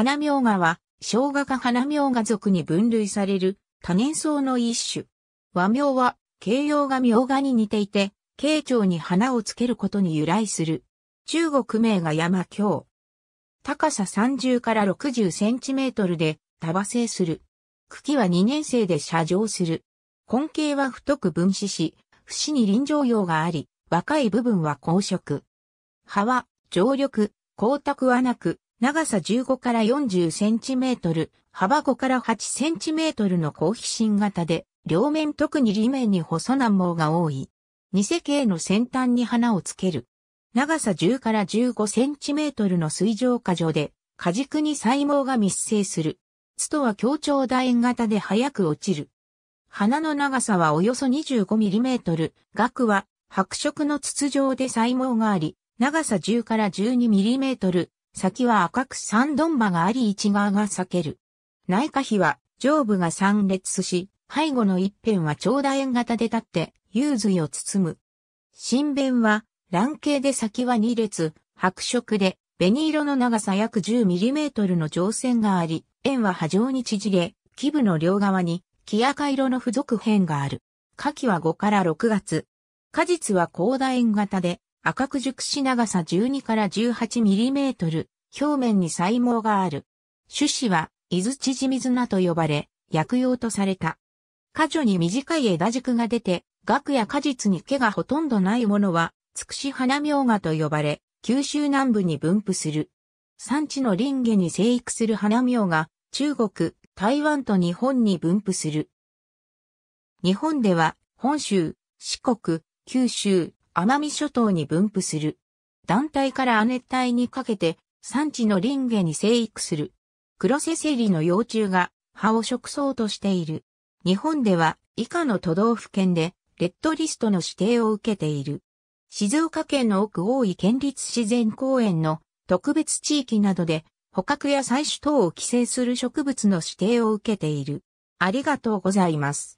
花苗画は、生姜科花苗画属に分類される多年草の一種。和名は、形容が苗画に似ていて、慶長に花をつけることに由来する。中国名が山京。高さ30から60センチメートルで束生する。茎は2年生で射状する。根茎は太く分子し、節に臨場用があり、若い部分は光色。葉は、常緑、光沢はなく、長さ15から40センチメートル、幅5から8センチメートルの高飛信型で、両面特に裏面に細難毛が多い。偽形の先端に花をつける。長さ10から15センチメートルの水上果樹で、果軸に細毛が密生する。ツとは強調楕円型で早く落ちる。花の長さはおよそ25ミリメートル、額は白色の筒状で細毛があり、長さ10から12ミリメートル、先は赤く三丼バがあり一側が裂ける。内科比は上部が三列し、背後の一辺は長楕円型で立って、幽髄を包む。新弁は、卵形で先は二列、白色で、紅色の長さ約1 0トルの上線があり、円は波状に縮れ、基部の両側に、木赤色の付属片がある。夏季は5から6月。果実は高大円型で、赤く熟し長さ12から18ミリメートル、表面に細毛がある。種子は、伊豆縮水菜と呼ばれ、薬用とされた。果樹に短い枝軸が出て、額や果実に毛がほとんどないものは、つくし花苗がと呼ばれ、九州南部に分布する。産地の林家に生育する花苗が、中国、台湾と日本に分布する。日本では、本州、四国、九州、奄美諸島に分布する。団体から亜熱帯にかけて、産地の林下に生育する。クロセセリの幼虫が葉を食草としている。日本では以下の都道府県でレッドリストの指定を受けている。静岡県の奥大井県立自然公園の特別地域などで捕獲や採取等を規制する植物の指定を受けている。ありがとうございます。